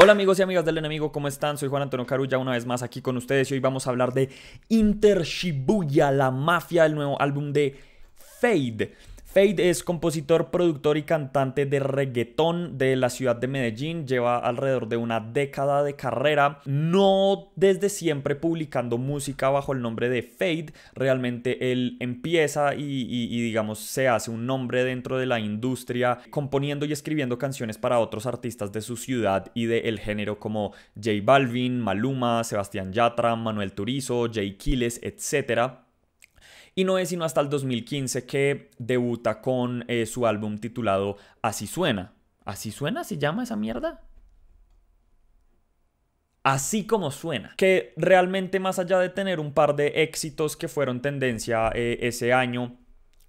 Hola amigos y amigas del enemigo, ¿cómo están? Soy Juan Antonio Carulla, una vez más aquí con ustedes y hoy vamos a hablar de Inter Shibuya, la mafia, el nuevo álbum de Fade. Fade es compositor, productor y cantante de reggaetón de la ciudad de Medellín. Lleva alrededor de una década de carrera, no desde siempre publicando música bajo el nombre de Fade. Realmente él empieza y, digamos se hace un nombre dentro de la industria, componiendo y escribiendo canciones para otros artistas de su ciudad y del género como J Balvin, Maluma, Sebastián Yatra, Manuel Turizo, Jay Quiles, etc y no es sino hasta el 2015 que debuta con eh, su álbum titulado Así suena. ¿Así suena? ¿Se llama esa mierda? así como suena. Que realmente más allá de tener un par de éxitos que fueron tendencia eh, ese año,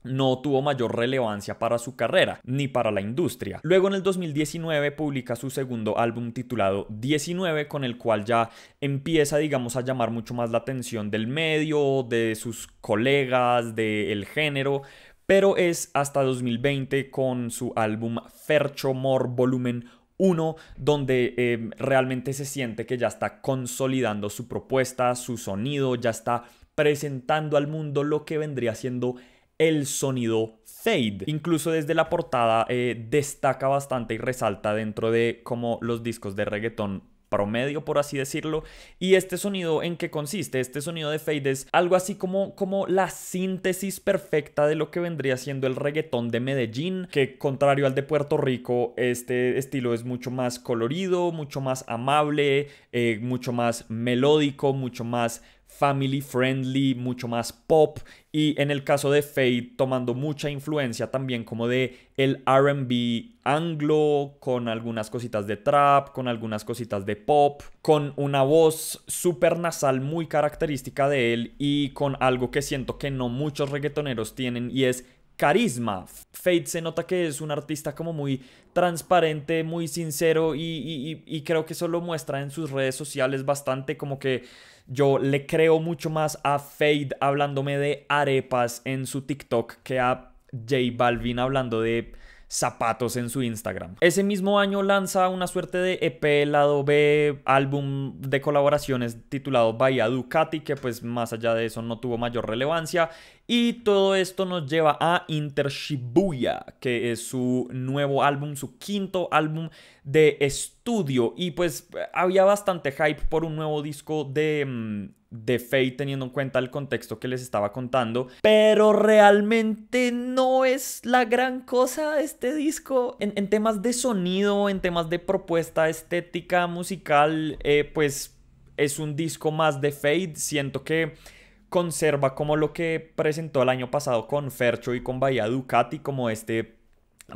no tuvo mayor relevancia para su carrera ni para la industria. Luego en el 2019 publica su segundo álbum titulado 19 con el cual ya empieza digamos a llamar mucho más la atención del medio, de sus colegas, del género, pero es hasta 2020 con su álbum Fercho More Volumen 1 donde eh, realmente se siente que ya está consolidando su propuesta, su sonido, ya está presentando al mundo lo que vendría siendo el sonido fade. Incluso desde la portada eh, destaca bastante y resalta dentro de como los discos de reggaetón promedio, por así decirlo. Y este sonido, ¿en qué consiste? Este sonido de fade es algo así como, como la síntesis perfecta de lo que vendría siendo el reggaetón de Medellín, que contrario al de Puerto Rico, este estilo es mucho más colorido, mucho más amable, eh, mucho más melódico, mucho más family friendly, mucho más pop y en el caso de Fade tomando mucha influencia también como de el R&B anglo con algunas cositas de trap, con algunas cositas de pop, con una voz super nasal muy característica de él y con algo que siento que no muchos reggaetoneros tienen y es carisma. Fade se nota que es un artista como muy transparente, muy sincero y, y, creo que eso lo muestra en sus redes sociales bastante como que yo le creo mucho más a Fade hablándome de arepas en su TikTok que a J Balvin hablando de zapatos en su Instagram. Ese mismo año lanza una suerte de EP lado B, álbum de colaboraciones titulado Bahía Ducati, que pues más allá de eso no tuvo mayor relevancia. Y todo esto nos lleva a Inter que es su nuevo álbum, su quinto álbum de estudio. Y pues eh, había bastante hype por un nuevo disco de mm, de Fade teniendo en cuenta el contexto que les estaba contando, pero realmente no es la gran cosa este disco en, temas de sonido, en temas de propuesta estética musical, eh, pues es un disco más de Fade, siento que conserva como lo que presentó el año pasado con Fercho y con Bahía Ducati, como este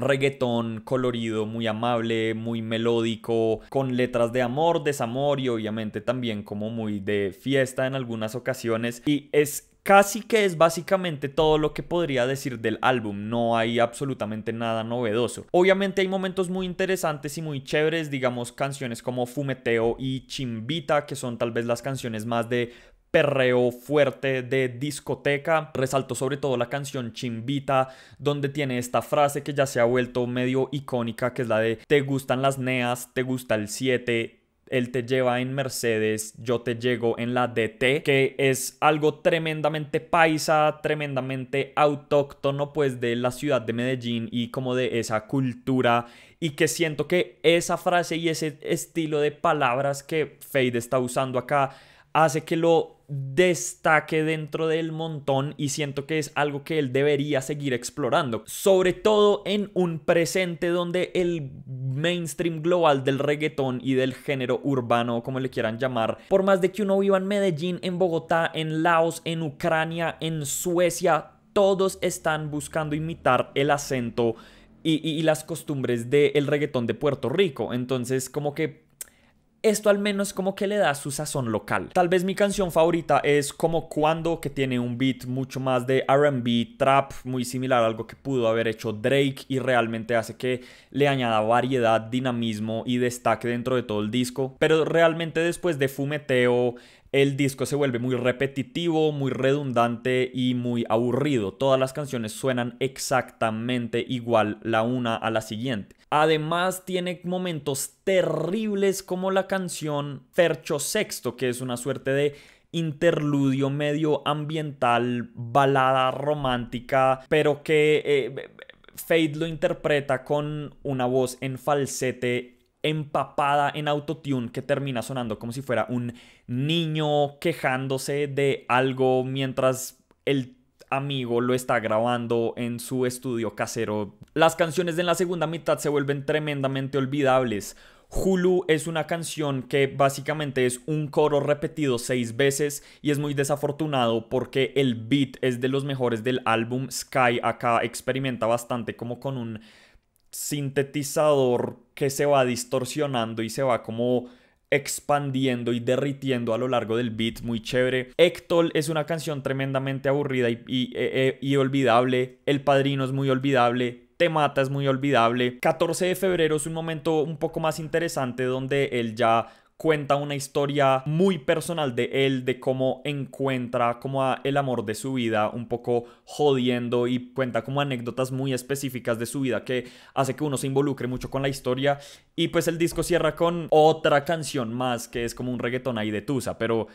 reggaetón colorido, muy amable, muy melódico, con letras de amor, desamor y obviamente también como muy de fiesta en algunas ocasiones. Y es casi que es básicamente todo lo que podría decir del álbum, no hay absolutamente nada novedoso. Obviamente hay momentos muy interesantes y muy chéveres, digamos canciones como Fumeteo y Chimbita, que son tal vez las canciones más de perreo fuerte de discoteca. Resalto sobre todo la canción Chimbita, donde tiene esta frase que ya se ha vuelto medio icónica, que es la de te gustan las neas, te gusta el 7, él te lleva en Mercedes, yo te llego en la DT, que es algo tremendamente paisa, tremendamente autóctono pues de la ciudad de Medellín y como de esa cultura y que siento que esa frase y ese estilo de palabras que Fade está usando acá hace que lo destaque dentro del montón y siento que es algo que él debería seguir explorando, sobre todo en un presente donde el mainstream global del reggaetón y del género urbano, como le quieran llamar, por más de que uno viva en Medellín, en Bogotá, en Laos, en Ucrania, en Suecia, todos están buscando imitar el acento y, las costumbres del el reggaetón de Puerto Rico. Entonces, como que esto al menos como que le da su sazón local. Tal vez mi canción favorita es como cuando que tiene un beat mucho más de RB, trap, muy similar a algo que pudo haber hecho Drake y realmente hace que le añada variedad, dinamismo y destaque dentro de todo el disco. Pero realmente después de Fumeteo, el disco se vuelve muy repetitivo, muy redundante y muy aburrido. Todas las canciones suenan exactamente igual la una a la siguiente. Además tiene momentos terribles como la canción Fercho Sexto, que es una suerte de interludio medio ambiental, balada romántica, pero que eh, Fade lo interpreta con una voz en falsete empapada en autotune que termina sonando como si fuera un niño quejándose de algo mientras el amigo lo está grabando en su estudio casero. Las canciones de la segunda mitad se vuelven tremendamente olvidables. Hulu es una canción que básicamente es un coro repetido seis veces y es muy desafortunado porque el beat es de los mejores del álbum. Sky acá experimenta bastante como con un sintetizador que se va distorsionando y se va como expandiendo y derritiendo a lo largo del beat, muy chévere. Ectol es una canción tremendamente aburrida y, y, eh, eh, olvidable. El Padrino es muy olvidable. Te mata es muy olvidable. 14 de febrero es un momento un poco más interesante donde él ya cuenta una historia muy personal de él, de cómo encuentra como a el amor de su vida, un poco jodiendo y cuenta como anécdotas muy específicas de su vida que hace que uno se involucre mucho con la historia. Y pues el disco cierra con otra canción más que es como un reggaetón ahí de Tusa, pero...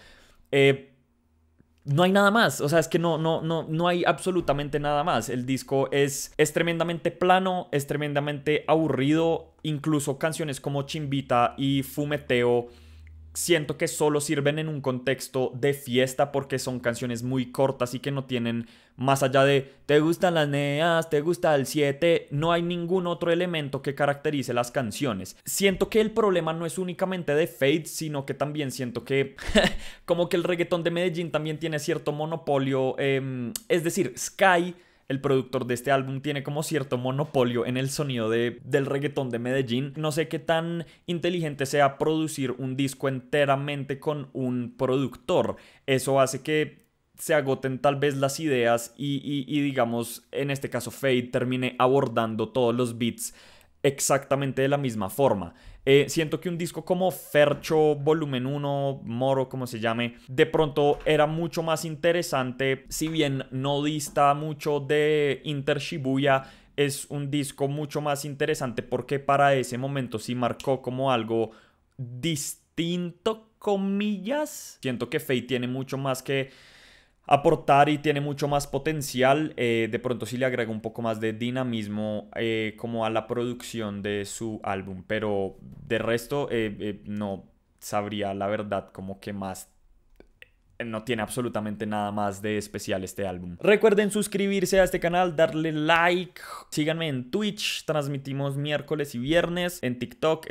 Eh, no hay nada más. O sea, es que no, no, no, no hay absolutamente nada más. El disco es, es tremendamente plano, es tremendamente aburrido. Incluso canciones como Chimbita y Fumeteo siento que solo sirven en un contexto de fiesta porque son canciones muy cortas y que no tienen más allá de te gustan las neas, te gusta el 7, no hay ningún otro elemento que caracterice las canciones. Siento que el problema no es únicamente de Fade, sino que también siento que como que el reggaetón de Medellín también tiene cierto monopolio, em, es decir, Sky el productor de este álbum tiene como cierto monopolio en el sonido de, del reggaetón de Medellín. No sé qué tan inteligente sea producir un disco enteramente con un productor. Eso hace que se agoten tal vez las ideas y, y digamos, en este caso Fade termine abordando todos los beats exactamente de la misma forma. Eh, siento que un disco como Fercho Volumen 1, Moro, como se llame, de pronto era mucho más interesante, si bien no dista mucho de Inter Shibuya, es un disco mucho más interesante porque para ese momento sí marcó como algo distinto, comillas. Siento que Faye tiene mucho más que aportar y tiene mucho más potencial. Eh, de pronto si le agrega un poco más de dinamismo eh, como a la producción de su álbum, pero de resto eh, no sabría la verdad como que más no tiene absolutamente nada más de especial este álbum. Recuerden suscribirse a este canal, darle like, síganme en Twitch, transmitimos miércoles y viernes, en TikTok,